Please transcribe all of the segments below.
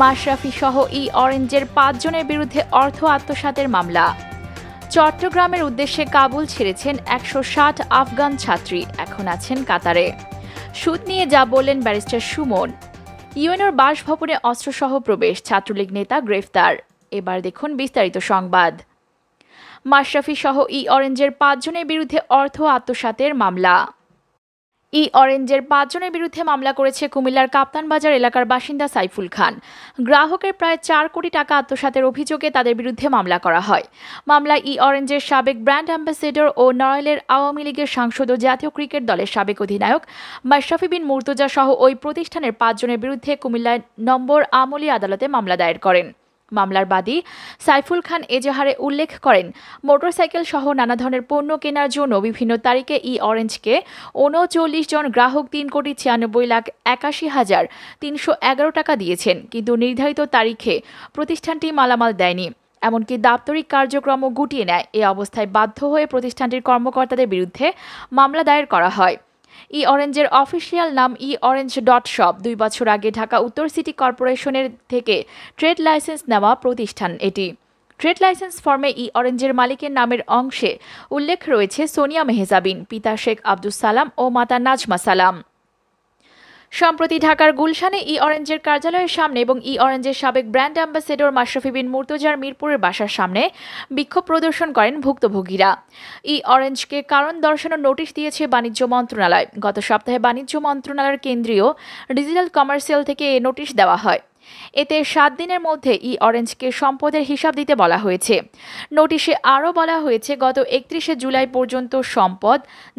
মাশরাফি সহ ই অরেঞ্জের পাঁচজনের বিরুদ্ধে অর্থ আত্মসাতের মামলা চট্টগ্রামের উদ্দেশ্যে কাবুল ছেড়েছেন একশো ষাট আফগান ছাত্রী এখন আছেন কাতারে সুদ নিয়ে যা বললেন ব্যারিস্টার সুমন ইউএনওর বাসভবনে অস্ত্রসহ প্রবেশ ছাত্রলীগ নেতা গ্রেফতার এবার দেখুন বিস্তারিত সংবাদ মাশরাফি সহ ই অরেঞ্জের পাঁচজনের বিরুদ্ধে অর্থ আত্মসাতের মামলা ই অরেঞ্জের পাঁচজনের বিরুদ্ধে মামলা করেছে কুমিল্লার কাপ্তানবাজার এলাকার বাসিন্দা সাইফুল খান গ্রাহকের প্রায় চার কোটি টাকা আত্মসাতের অভিযোগে তাদের বিরুদ্ধে মামলা করা হয় মামলা ই অরেঞ্জের সাবেক ব্র্যান্ড অ্যাম্বাসেডর ও নয়েলের আওয়ামী লীগের সাংসদ ও জাতীয় ক্রিকেট দলের সাবেক অধিনায়ক মাশরাফি বিন মুর্তজা সহ ওই প্রতিষ্ঠানের পাঁচজনের বিরুদ্ধে কুমিল্লায় নম্বর আমলি আদালতে মামলা দায়ের করেন মামলার বাদী সাইফুল খান এজাহারে উল্লেখ করেন মোটরসাইকেল সহ নানা ধরনের পণ্য কেনার জন্য বিভিন্ন তারিখে ই অরেঞ্জকে উনচল্লিশ জন গ্রাহক তিন কোটি ছিয়ানব্বই লাখ একাশি হাজার তিনশো এগারো টাকা দিয়েছেন কিন্তু নির্ধারিত তারিখে প্রতিষ্ঠানটি মালামাল দেয়নি এমনকি দাপ্তরিক কার্যক্রমও গুটিয়ে নেয় এ অবস্থায় বাধ্য হয়ে প্রতিষ্ঠানটির কর্মকর্তাদের বিরুদ্ধে মামলা দায়ের করা হয় ই অরেঞ্জের অফিসিয়াল নাম ই অরেঞ্জ ডট শপ দুই বছর আগে ঢাকা উত্তর সিটি কর্পোরেশনের থেকে ট্রেড লাইসেন্স নেওয়া প্রতিষ্ঠান এটি ট্রেড লাইসেন্স ফর্মে ই অরেঞ্জের মালিকের নামের অংশে উল্লেখ রয়েছে সোনিয়া মেহজাবিন পিতা শেখ আব্দুল সালাম ও মাতা নাজমা সালাম সম্প্রতি ঢাকার গুলশানে ই অরেঞ্জের কার্যালয়ের সামনে এবং ই অরেঞ্জের সাবেক ব্র্যান্ড অ্যাম্বাসেডর মাশরফি বিন মুর্তজার মিরপুরের বাসার সামনে বিক্ষোভ প্রদর্শন করেন ভুক্তভোগীরা ই অরেঞ্জকে কারণ দর্শানোর নোটিশ দিয়েছে বাণিজ্য মন্ত্রণালয় গত সপ্তাহে বাণিজ্য মন্ত্রণালয়ের কেন্দ্রীয় ডিজিটাল কমার্সিয়াল থেকে এ নোটিশ দেওয়া হয় এতে সাত দিনের মধ্যে ই অরেঞ্জকে সম্পদের হিসাব দিতে বলা হয়েছে নোটিশে আরও বলা হয়েছে গত একত্রিশে জুলাই পর্যন্ত সম্পদ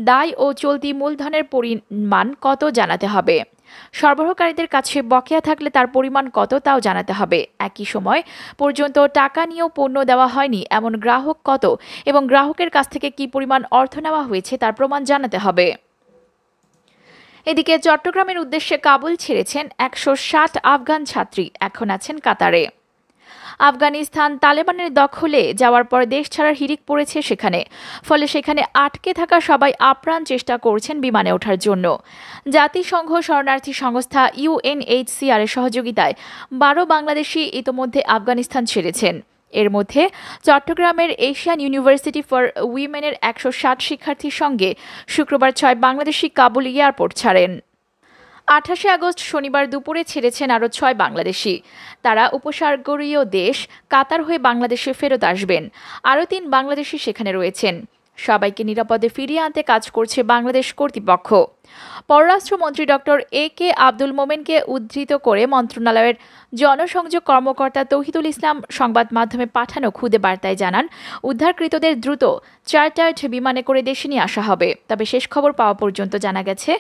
দায় ও চলতি মূলধনের পরিমাণ কত জানাতে হবে সরবরাহকারীদের কাছে বকেয়া থাকলে তার পরিমাণ কত তাও জানাতে হবে একই সময় পর্যন্ত টাকা নিয়েও পণ্য দেওয়া হয়নি এমন গ্রাহক কত এবং গ্রাহকের কাছ থেকে কি পরিমাণ অর্থ নেওয়া হয়েছে তার প্রমাণ জানাতে হবে এদিকে চট্টগ্রামের উদ্দেশ্যে কাবুল ছেড়েছেন একশো আফগান ছাত্রী এখন আছেন কাতারে আফগানিস্তান তালেবানের দখলে যাওয়ার পর দেশ ছাড়ার হিরিক পড়েছে সেখানে ফলে সেখানে আটকে থাকা সবাই আপ্রাণ চেষ্টা করছেন বিমানে ওঠার জন্য জাতিসংঘ শরণার্থী সংস্থা ইউএনএইচসিআর এর সহযোগিতায় বারো বাংলাদেশি ইতোমধ্যে আফগানিস্তান ছেড়েছেন এর মধ্যে চট্টগ্রামের এশিয়ান ইউনিভার্সিটি ফর উইমেনের একশো ষাট শিক্ষার্থীর সঙ্গে শুক্রবার ছয় বাংলাদেশি কাবুল এয়ারপোর্ট ছাড়েন আঠাশে আগস্ট শনিবার দুপুরে ছেড়েছেন আরও ছয় বাংলাদেশি তারা উপসাগরীয় দেশ কাতার হয়ে বাংলাদেশে ফেরত আসবেন আরও তিন বাংলাদেশি সেখানে রয়েছেন সবাইকে নিরাপদে ফিরিয়ে আনতে কাজ করছে বাংলাদেশ কর্তৃপক্ষ পররাষ্ট্রমন্ত্রী ডক্টর এ কে আব্দুল মোমেনকে উদ্ধৃত করে মন্ত্রণালয়ের জনসংযোগ কর্মকর্তা তৌহিদুল ইসলাম সংবাদ মাধ্যমে পাঠানো খুদে বার্তায় জানান উদ্ধারকৃতদের দ্রুত চার্টার্ড বিমানে করে দেশে নিয়ে আসা হবে তবে শেষ খবর পাওয়া পর্যন্ত জানা গেছে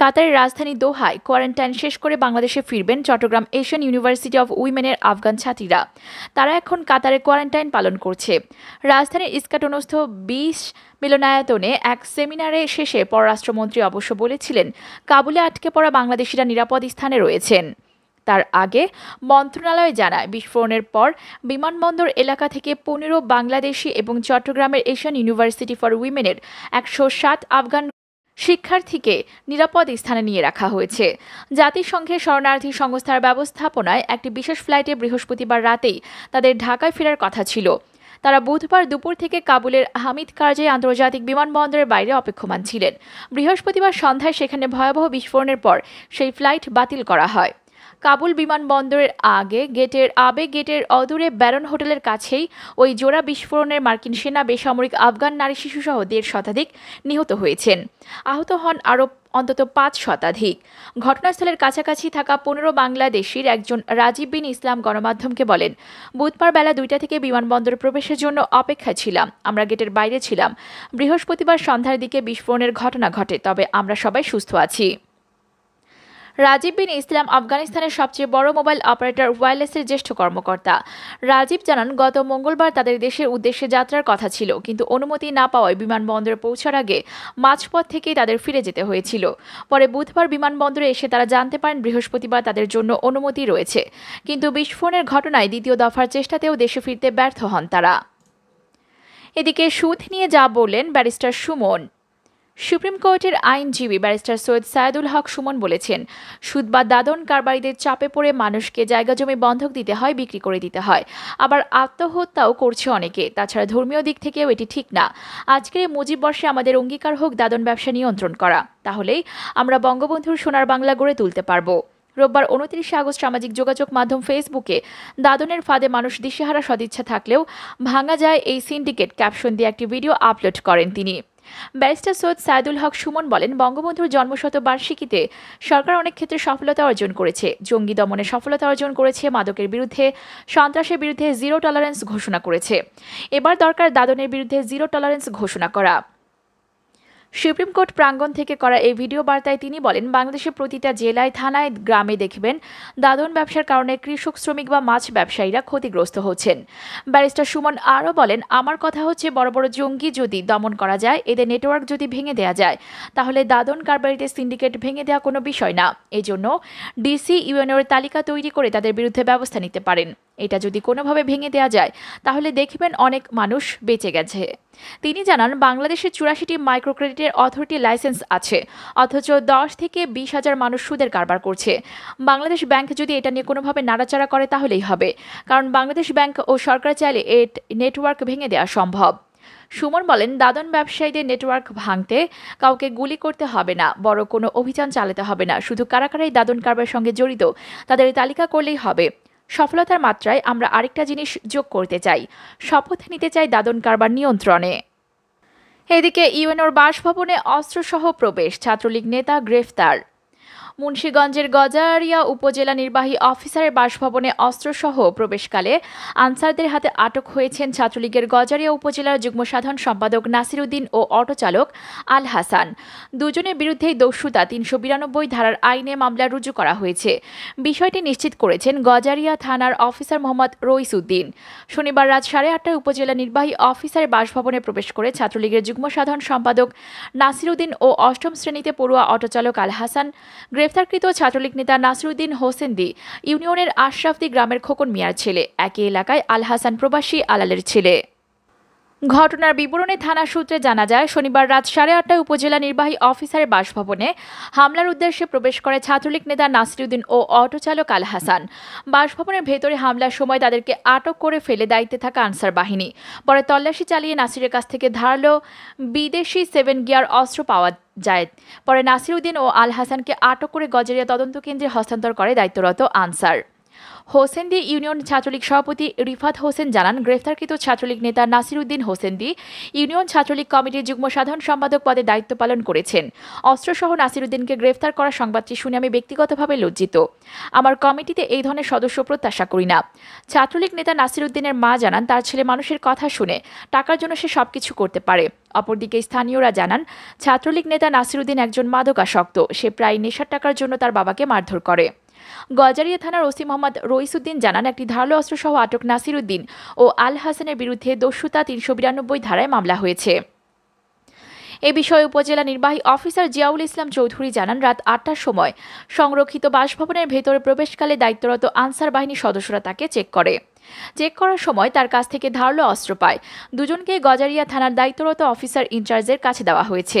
কাতারের রাজধানী দোহায় কোয়ারেন্টাইন শেষ করে বাংলাদেশে ফিরবেন চট্টগ্রাম এশিয়ান ইউনিভার্সিটি অব উইমেনের আফগান ছাত্রীরা তারা এখন কাতারে কোয়ারেন্টাইন পালন করছে রাজধানীর ইস্কাটনস্থ বিশ মিলনায়তনে এক সেমিনারে শেষে পররাষ্ট্রমন্ত্রী অবশ্য বলেছিলেন কাবুলে আটকে পড়া বাংলাদেশিরা নিরাপদ স্থানে রয়েছেন তার আগে মন্ত্রণালয় জানায় বিস্ফোরণের পর বিমানবন্দর এলাকা থেকে পনেরো বাংলাদেশি এবং চট্টগ্রামের এশিয়ান ইউনিভার্সিটি ফর উইমেনের একশো সাত আফগান শিক্ষার্থীকে নিরাপদ স্থানে নিয়ে রাখা হয়েছে জাতিসংঘের শরণার্থী সংস্থার ব্যবস্থাপনায় একটি বিশেষ ফ্লাইটে বৃহস্পতিবার রাতেই তাদের ঢাকায় ফেরার কথা ছিল তারা বুধবার দুপুর থেকে কাবুলের হামিদ কারজে আন্তর্জাতিক বিমানবন্দরের বাইরে অপেক্ষমান ছিলেন বৃহস্পতিবার সন্ধ্যায় সেখানে ভয়াবহ বিস্ফোরণের পর সেই ফ্লাইট বাতিল করা হয় কাবুল বিমানবন্দরের আগে গেটের আবে গেটের অদূরে ব্যারন হোটেলের কাছেই ওই জোড়া বিস্ফোরণের মার্কিন সেনা বেসামরিক আফগান নারী শিশুসহ দেড় শতাধিক নিহত হয়েছেন আহত হন আরও অন্তত পাঁচ শতাধিক ঘটনাস্থলের কাছাকাছি থাকা পনেরো বাংলাদেশির একজন রাজীব বিন ইসলাম গণমাধ্যমকে বলেন বুধবার বেলা দুইটা থেকে বিমানবন্দর প্রবেশের জন্য অপেক্ষা ছিলাম আমরা গেটের বাইরে ছিলাম বৃহস্পতিবার সন্ধ্যার দিকে বিস্ফোরণের ঘটনা ঘটে তবে আমরা সবাই সুস্থ আছি রাজীব বিন ইসলাম আফগানিস্তানের সবচেয়ে বড় মোবাইল অপারেটর ওয়্যারলেসের জ্যেষ্ঠ কর্মকর্তা রাজীব জানান গত মঙ্গলবার তাদের দেশের উদ্দেশ্যে যাত্রার কথা ছিল কিন্তু অনুমতি না পাওয়ায় বিমানবন্দরে পৌঁছার আগে মাঝপথ থেকেই তাদের ফিরে যেতে হয়েছিল পরে বুধবার বিমানবন্দরে এসে তারা জানতে পারেন বৃহস্পতিবার তাদের জন্য অনুমতি রয়েছে কিন্তু বিস্ফোরণের ঘটনায় দ্বিতীয় দফার চেষ্টাতেও দেশে ফিরতে ব্যর্থ হন তারা এদিকে সুদ নিয়ে যা বললেন ব্যারিস্টার সুমন সুপ্রিম কোর্টের আইনজীবী ব্যারিস্টার সৈয়দ সায়দুল হক সুমন বলেছেন সুদ বা দাদন কারবারিদের চাপে পড়ে মানুষকে জায়গা জমি বন্ধক দিতে হয় বিক্রি করে দিতে হয় আবার আত্মহত্যাও করছে অনেকে তাছাড়া ধর্মীয় দিক থেকেও এটি ঠিক না আজকের মুজিব বর্ষে আমাদের অঙ্গীকার হোক দাদন ব্যবসা নিয়ন্ত্রণ করা তাহলেই আমরা বঙ্গবন্ধুর সোনার বাংলা গড়ে তুলতে পারবো রোববার উনত্রিশে আগস্ট সামাজিক যোগাযোগ মাধ্যম ফেসবুকে দাদনের ফাঁদে মানুষ দিশেহারা সদিচ্ছা থাকলেও ভাঙা যায় এই সিন্ডিকেট ক্যাপশন দিয়ে একটি ভিডিও আপলোড করেন তিনি ব্যারিস্টার সৈয়দ সায়দুল হক সুমন বলেন বঙ্গবন্ধুর জন্মশতবার্ষিকীতে সরকার অনেক ক্ষেত্রে সফলতা অর্জন করেছে জঙ্গি দমনে সফলতা অর্জন করেছে মাদকের বিরুদ্ধে সন্ত্রাসের বিরুদ্ধে জিরো টলারেন্স ঘোষণা করেছে এবার দরকার দাদনের বিরুদ্ধে জিরো টলারেন্স ঘোষণা করা সুপ্রিম কোর্ট প্রাঙ্গণ থেকে করা এই ভিডিও বার্তায় তিনি বলেন বাংলাদেশের প্রতিটা জেলায় থানায় গ্রামে দেখবেন দাদন ব্যবসার কারণে কৃষক শ্রমিক বা মাছ ব্যবসায়ীরা ক্ষতিগ্রস্ত হচ্ছেন ব্যারিস্টার সুমন আরও বলেন আমার কথা হচ্ছে বড় বড় জঙ্গি যদি দমন করা যায় এদের নেটওয়ার্ক যদি ভেঙে দেওয়া যায় তাহলে দাদন কারবারিতে সিন্ডিকেট ভেঙে দেওয়া কোনো বিষয় না এজন্য ডিসি ইউএনওর তালিকা তৈরি করে তাদের বিরুদ্ধে ব্যবস্থা নিতে পারেন এটা যদি কোনোভাবে ভেঙে দেওয়া যায় তাহলে দেখবেন অনেক মানুষ বেঁচে গেছে তিনি জানান বাংলাদেশে চুরাশিটি মাইক্রোক্রেডিটের অথরিটি লাইসেন্স আছে অথচ দশ থেকে বিশ হাজার মানুষ সুদের কারবার করছে বাংলাদেশ ব্যাংক যদি এটা নিয়ে কোনোভাবে নাড়াচাড়া করে তাহলেই হবে কারণ বাংলাদেশ ব্যাংক ও সরকার চাইলে এ নেটওয়ার্ক ভেঙে দেওয়া সম্ভব সুমন বলেন দাদন ব্যবসায়ীদের নেটওয়ার্ক ভাঙতে কাউকে গুলি করতে হবে না বড় কোনো অভিযান চালাতে হবে না শুধু কারা কারাই দাদন কারবার সঙ্গে জড়িত তাদের তালিকা করলেই হবে সফলতার মাত্রায় আমরা আরেকটা জিনিস যোগ করতে চাই শপথ নিতে চাই দাদন কারবার নিয়ন্ত্রণে এদিকে ইউএনওর বাসভবনে অস্ত্রসহ প্রবেশ ছাত্রলীগ নেতা গ্রেফতার মুন্সীগঞ্জের গজারিয়া উপজেলা নির্বাহী অফিসারের বাসভবনে অস্ত্রসহ প্রবেশকালে আনসারদের হাতে আটক হয়েছেন ছাত্রলীগের গজারিয়া উপজেলার যুগ্ম সাধারণ সম্পাদক নাসির উদ্দিন ও অটোচালক আল হাসান দুজনের বিরুদ্ধেই দস্যুতা তিনশো বিরানব্বই ধারার আইনে মামলা রুজু করা হয়েছে বিষয়টি নিশ্চিত করেছেন গজারিয়া থানার অফিসার মোহাম্মদ রইস উদ্দিন শনিবার রাত সাড়ে আটটায় উপজেলা নির্বাহী অফিসারের বাসভবনে প্রবেশ করে ছাত্রলীগের যুগ্ম সাধারণ সম্পাদক নাসির উদ্দিন ও অষ্টম শ্রেণীতে পড়ুয়া অটোচালক আল হাসান গ্রেফতারকৃত ছাত্রলীগ নেতা নাসিরুদ্দিন হোসেন্দি ইউনিয়নের আশরাফদি গ্রামের খোকন মিয়ার ছেলে একই এলাকায় আল হাসান প্রবাসী আলালের ছেলে ঘটনার বিবরণী থানা সূত্রে জানা যায় শনিবার রাত সাড়ে আটটায় উপজেলা নির্বাহী অফিসারের বাসভবনে হামলার উদ্দেশ্যে প্রবেশ করে ছাত্রলীগ নেতা নাসিরুদ্দিন ও অটো চালক আল হাসান বাসভবনের ভেতরে হামলার সময় তাদেরকে আটক করে ফেলে দায়িত্বে থাকা আনসার বাহিনী পরে তল্লাশি চালিয়ে নাসিরের কাছ থেকে ধারালো বিদেশি সেভেন গিয়ার অস্ত্র পাওয়া যায় পরে নাসিরুদ্দিন ও আল হাসানকে আটক করে গজেরিয়া তদন্ত কেন্দ্রে হস্তান্তর করে দায়িত্বরত আনসার হোসেনদি ইউনিয়ন ছাত্রলীগ সভাপতি রিফাত হোসেন জানান গ্রেফতারকৃত ছাত্রলীগ নেতা উদ্দিন হোসেনদি ইউনিয়ন ছাত্রলীগ কমিটির যুগ্ম সাধারণ সম্পাদক পদে দায়িত্ব পালন করেছেন অস্ত্রসহ উদ্দিনকে গ্রেফতার করা সংবাদটি শুনে আমি ব্যক্তিগতভাবে লজ্জিত আমার কমিটিতে এই ধরনের সদস্য প্রত্যাশা করি না ছাত্রলীগ নেতা উদ্দিনের মা জানান তার ছেলে মানুষের কথা শুনে টাকার জন্য সে সবকিছু করতে পারে অপরদিকে স্থানীয়রা জানান ছাত্রলীগ নেতা নাসিরুদ্দিন একজন মাদকাসক্ত সে প্রায় নেশার টাকার জন্য তার বাবাকে মারধর করে গজারিয়া থানার ওসি মোহাম্মদ রইসুদ্দিন জানান একটি ধারালো অস্ত্রসহ আটক নাসির উদ্দিন ও আল হাসানের বিরুদ্ধে দস্যুতা তিনশো বিরানব্বই ধারায় মামলা হয়েছে এ বিষয়ে উপজেলা নির্বাহী অফিসার জিয়াউল ইসলাম চৌধুরী জানান রাত আটটার সময় সংরক্ষিত বাসভবনের ভেতরে প্রবেশকালে দায়িত্বরত আনসার বাহিনীর সদস্যরা তাকে চেক করে চেক করার সময় তার কাছ থেকে ধারলো অস্ত্র পায় দুজনকে গজারিয়া থানার দায়িত্বরত অফিসার ইনচার্জের কাছে দেওয়া হয়েছে